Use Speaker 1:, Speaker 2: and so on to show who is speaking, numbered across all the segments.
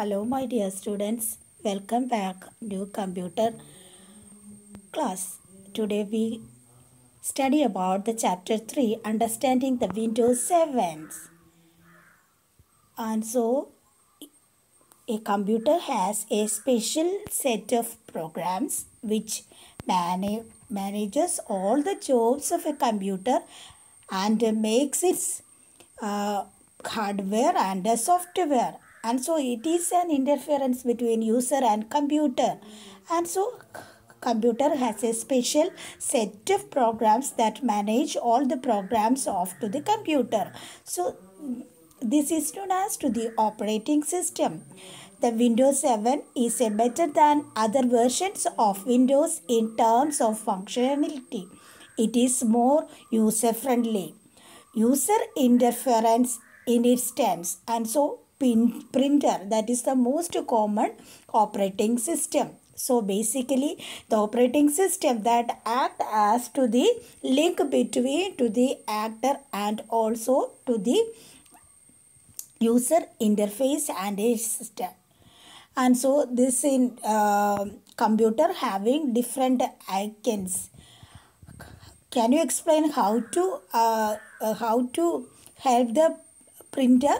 Speaker 1: Hello my dear students, welcome back to computer class. Today we study about the chapter 3 understanding the Windows 7. And so a computer has a special set of programs which man manages all the jobs of a computer and makes its uh, hardware and software and so it is an interference between user and computer and so computer has a special set of programs that manage all the programs of to the computer so this is known as to the operating system the Windows 7 is a better than other versions of Windows in terms of functionality. It is more user friendly. User interference in its terms and so pin, printer that is the most common operating system so basically the operating system that act as to the link between to the actor and also to the user interface and a system and so this in uh, computer having different icons can you explain how to uh, uh, how to help the printer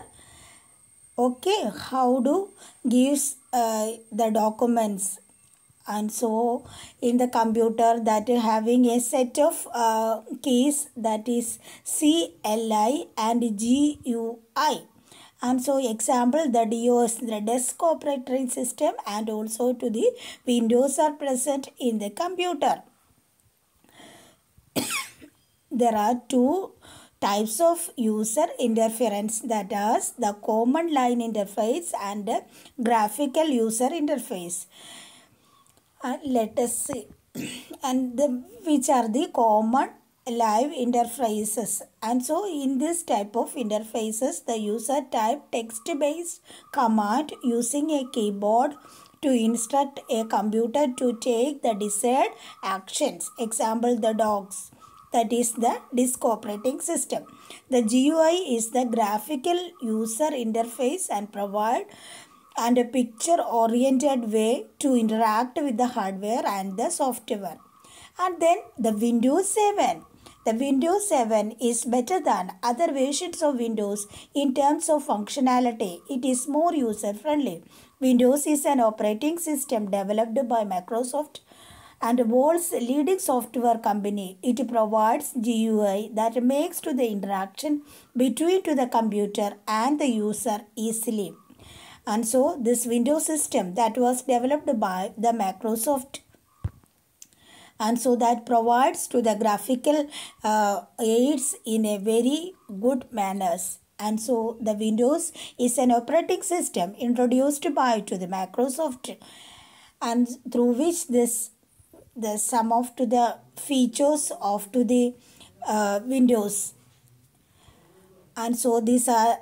Speaker 1: okay how to gives uh, the documents and so in the computer that having a set of uh, keys that is CLI and GUI and so example the DOS the desk operating system and also to the windows are present in the computer there are two types of user interference that is the command line interface and the graphical user interface. And uh, let us see and the, which are the common live interfaces and so in this type of interfaces the user type text based command using a keyboard to instruct a computer to take the desired actions example the dogs that is the disk operating system. The GUI is the graphical user interface and provide and a picture oriented way to interact with the hardware and the software. And then the Windows 7. The Windows 7 is better than other versions of Windows in terms of functionality. It is more user friendly. Windows is an operating system developed by Microsoft and world's leading software company. It provides GUI that makes to the interaction between to the computer and the user easily. And so this Windows system that was developed by the Microsoft and so that provides to the graphical uh, aids in a very good manners and so the windows is an operating system introduced by to the microsoft and through which this the sum of to the features of to the uh, windows and so these are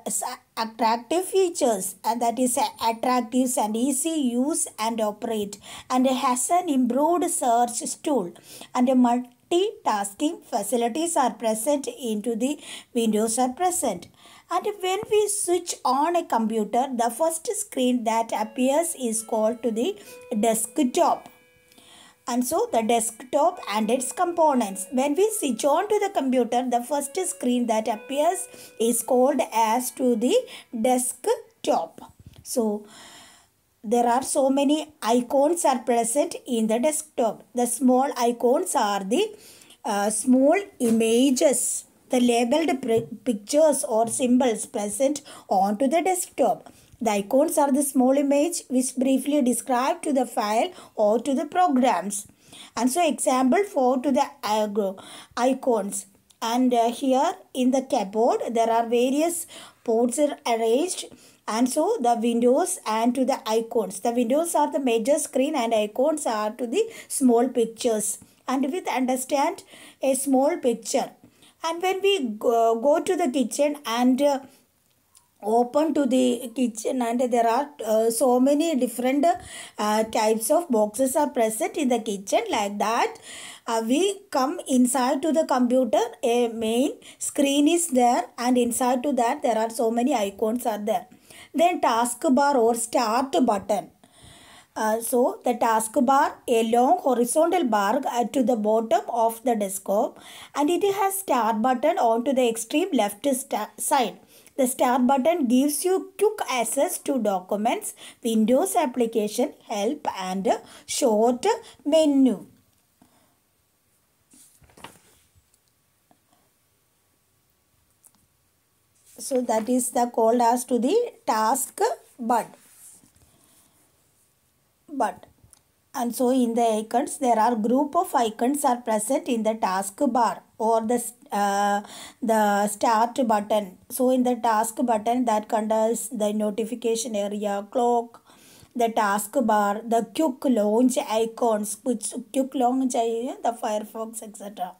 Speaker 1: attractive features and that is attractive and easy use and operate and has an improved search tool and a multitasking facilities are present into the windows are present and when we switch on a computer the first screen that appears is called to the desktop and so the desktop and its components. When we switch on to the computer, the first screen that appears is called as to the desktop. So there are so many icons are present in the desktop. The small icons are the uh, small images the labeled pictures or symbols present onto the desktop. The icons are the small image which briefly describe to the file or to the programs. And so example 4 to the icons. And uh, here in the keyboard there are various ports are arranged and so the windows and to the icons. The windows are the major screen and icons are to the small pictures. And with understand a small picture. And when we go, go to the kitchen and uh, open to the kitchen and there are uh, so many different uh, types of boxes are present in the kitchen like that uh, we come inside to the computer a main screen is there and inside to that there are so many icons are there then taskbar or start button uh, so the taskbar, a long horizontal bar to the bottom of the desktop and it has start button on to the extreme left side. The Start button gives you quick access to documents, Windows application, help and short menu. So that is the called as to the task but but and so in the icons, there are group of icons are present in the taskbar or the, uh, the start button. So in the task button that contains the notification area, clock, the taskbar, the quick launch icons, which quick launch, uh, the Firefox, etc.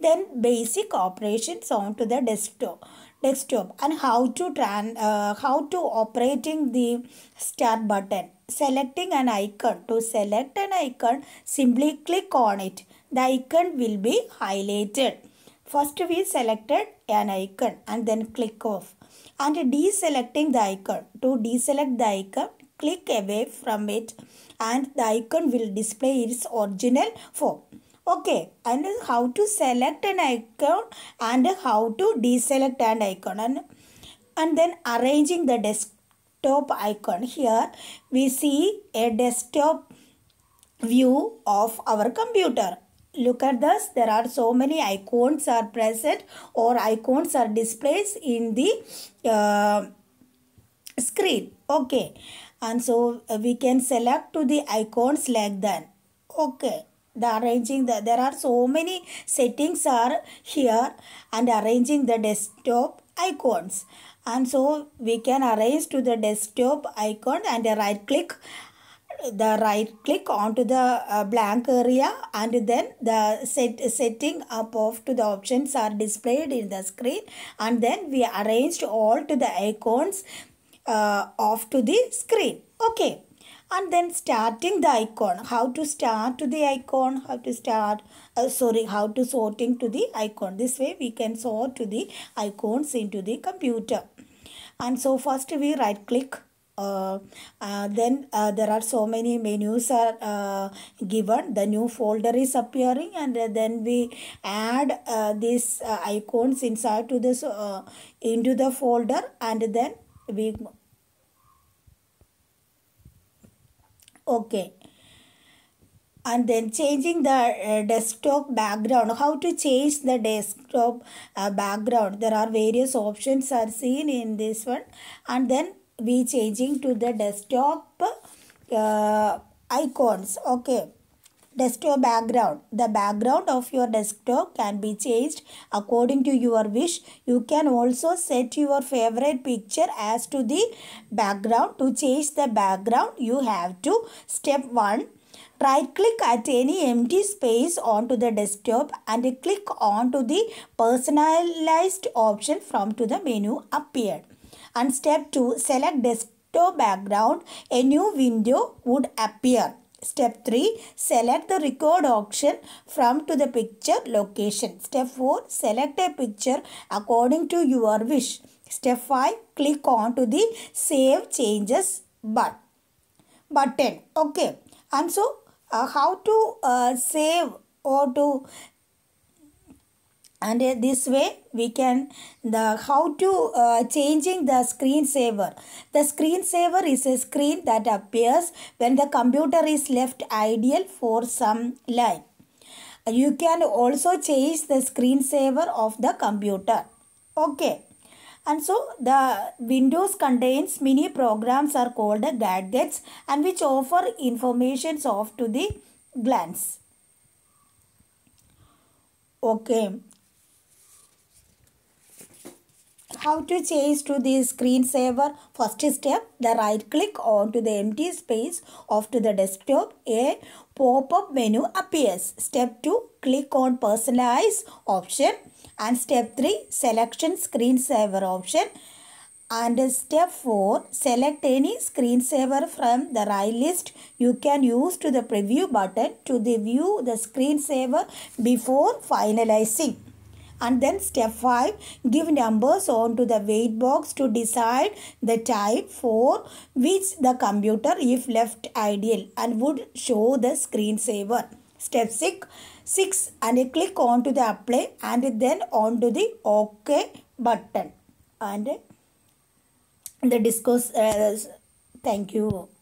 Speaker 1: Then basic operations onto the desktop desktop and how to tran uh, how to operating the start button selecting an icon to select an icon simply click on it the icon will be highlighted first we selected an icon and then click off and deselecting the icon to deselect the icon click away from it and the icon will display its original form okay and how to select an icon and how to deselect an icon and, and then arranging the desktop icon here we see a desktop view of our computer look at this there are so many icons are present or icons are displayed in the uh, screen okay and so we can select to the icons like that okay the arranging the there are so many settings are here and arranging the desktop icons and so we can arrange to the desktop icon and right click the right click onto the uh, blank area and then the set setting up of to the options are displayed in the screen and then we arranged all to the icons uh, off to the screen okay and then starting the icon how to start to the icon how to start uh, sorry how to sorting to the icon this way we can sort to the icons into the computer and so first we right click uh, uh, then uh, there are so many menus are uh, given the new folder is appearing and uh, then we add uh, these uh, icons inside to this uh, into the folder and then we okay and then changing the uh, desktop background how to change the desktop uh, background there are various options are seen in this one and then we changing to the desktop uh, icons okay desktop background. The background of your desktop can be changed according to your wish. You can also set your favorite picture as to the background. To change the background, you have to step 1. Right click at any empty space onto the desktop and click onto the personalized option from to the menu appeared. And step 2 select desktop background a new window would appear. Step 3. Select the record option from to the picture location. Step 4. Select a picture according to your wish. Step 5. Click on to the Save Changes button. Button. Okay. And so uh, how to uh, save or to and uh, this way we can the how to uh, changing the screensaver the screensaver is a screen that appears when the computer is left idle for some line you can also change the screensaver of the computer okay and so the windows contains many programs are called gadgets and which offer informations off to the glance okay how to change to the screensaver first step the right click onto the empty space of to the desktop a pop-up menu appears step 2 click on personalize option and step 3 selection screensaver option and step 4 select any screensaver from the right list you can use to the preview button to the view the screensaver before finalizing and then step 5 give numbers onto the weight box to decide the type for which the computer if left idle and would show the screensaver. Step 6 6 and click onto the apply and then onto the OK button and the discuss uh, thank you